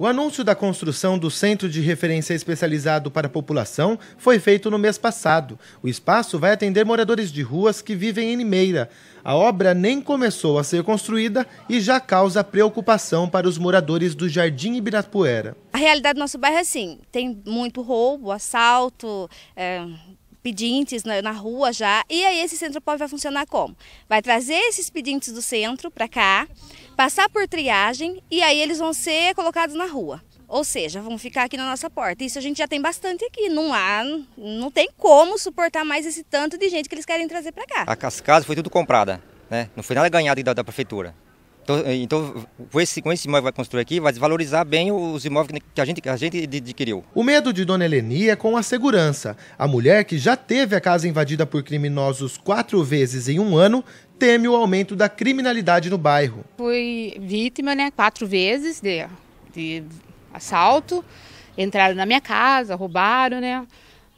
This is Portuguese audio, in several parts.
O anúncio da construção do Centro de Referência Especializado para a População foi feito no mês passado. O espaço vai atender moradores de ruas que vivem em Limeira. A obra nem começou a ser construída e já causa preocupação para os moradores do Jardim Ibirapuera. A realidade do nosso bairro é assim: tem muito roubo, assalto. É pedintes na, na, rua já. E aí esse centro pode vai funcionar como? Vai trazer esses pedintes do centro para cá, passar por triagem e aí eles vão ser colocados na rua. Ou seja, vão ficar aqui na nossa porta. Isso a gente já tem bastante aqui. Não há, não tem como suportar mais esse tanto de gente que eles querem trazer para cá. A cascada foi tudo comprada, né? Não foi nada ganhado da, da prefeitura. Então, eh, então com, esse, com esse imóvel que vai construir aqui, vai desvalorizar bem os imóveis que a gente, a gente adquiriu. O medo de Dona Eleni é com a segurança. A mulher, que já teve a casa invadida por criminosos quatro vezes em um ano, teme o aumento da criminalidade no bairro. Fui vítima, né, quatro vezes de, de assalto. Entraram na minha casa, roubaram, né?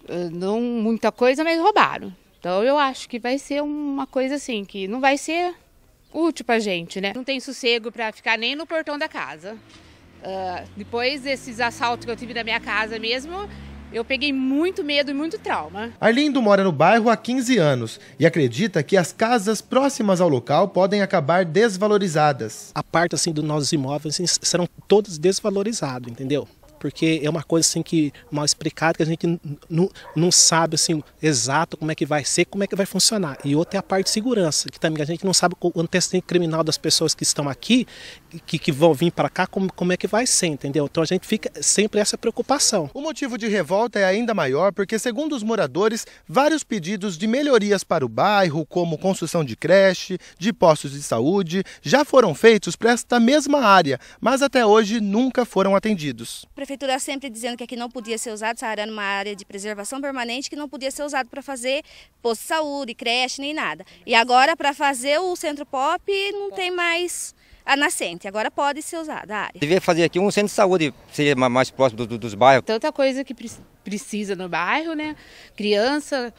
Eh, não muita coisa, mas roubaram. Então eu acho que vai ser uma coisa assim, que não vai ser útil para gente, né? Não tem sossego para ficar nem no portão da casa. Uh, depois desses assaltos que eu tive na minha casa mesmo, eu peguei muito medo e muito trauma. Arlindo mora no bairro há 15 anos e acredita que as casas próximas ao local podem acabar desvalorizadas. A parte assim dos nossos imóveis assim, serão todos desvalorizados, entendeu? porque é uma coisa assim que mal explicada que a gente não sabe assim exato como é que vai ser, como é que vai funcionar. E outra é a parte de segurança, que também a gente não sabe o antecedente criminal das pessoas que estão aqui, que, que vão vir para cá, como, como é que vai ser, entendeu? Então a gente fica sempre essa preocupação. O motivo de revolta é ainda maior porque, segundo os moradores, vários pedidos de melhorias para o bairro, como construção de creche, de postos de saúde, já foram feitos para esta mesma área, mas até hoje nunca foram atendidos prefeitura sempre dizendo que aqui não podia ser usado, Saara era uma área de preservação permanente que não podia ser usado para fazer posto de saúde, creche, nem nada. E agora para fazer o centro pop não tem mais a nascente, agora pode ser usada a área. Devia fazer aqui um centro de saúde, seja mais próximo do, do, dos bairros. Tanta coisa que precisa no bairro, né? Criança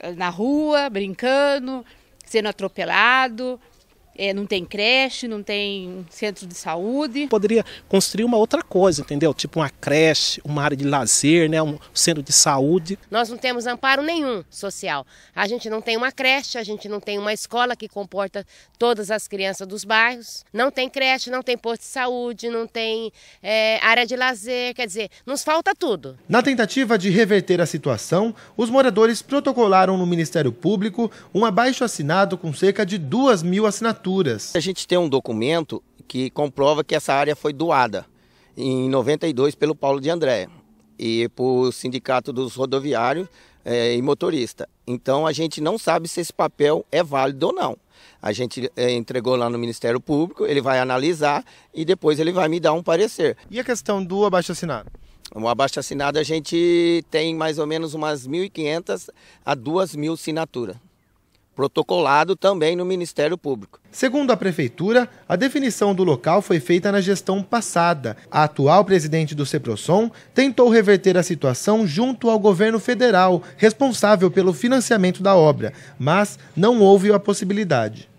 eh, na rua, brincando, sendo atropelado. É, não tem creche, não tem centro de saúde. Poderia construir uma outra coisa, entendeu? Tipo uma creche, uma área de lazer, né? um centro de saúde. Nós não temos amparo nenhum social. A gente não tem uma creche, a gente não tem uma escola que comporta todas as crianças dos bairros. Não tem creche, não tem posto de saúde, não tem é, área de lazer. Quer dizer, nos falta tudo. Na tentativa de reverter a situação, os moradores protocolaram no Ministério Público um abaixo assinado com cerca de duas mil assinaturas a gente tem um documento que comprova que essa área foi doada em 92 pelo Paulo de André e por Sindicato dos Rodoviários é, e Motorista. Então a gente não sabe se esse papel é válido ou não. A gente eh, entregou lá no Ministério Público, ele vai analisar e depois ele vai me dar um parecer. E a questão do abaixo assinado? O abaixo assinado a gente tem mais ou menos umas 1.500 a 2.000 assinaturas protocolado também no Ministério Público. Segundo a Prefeitura, a definição do local foi feita na gestão passada. A atual presidente do CEPROSOM tentou reverter a situação junto ao governo federal, responsável pelo financiamento da obra, mas não houve a possibilidade.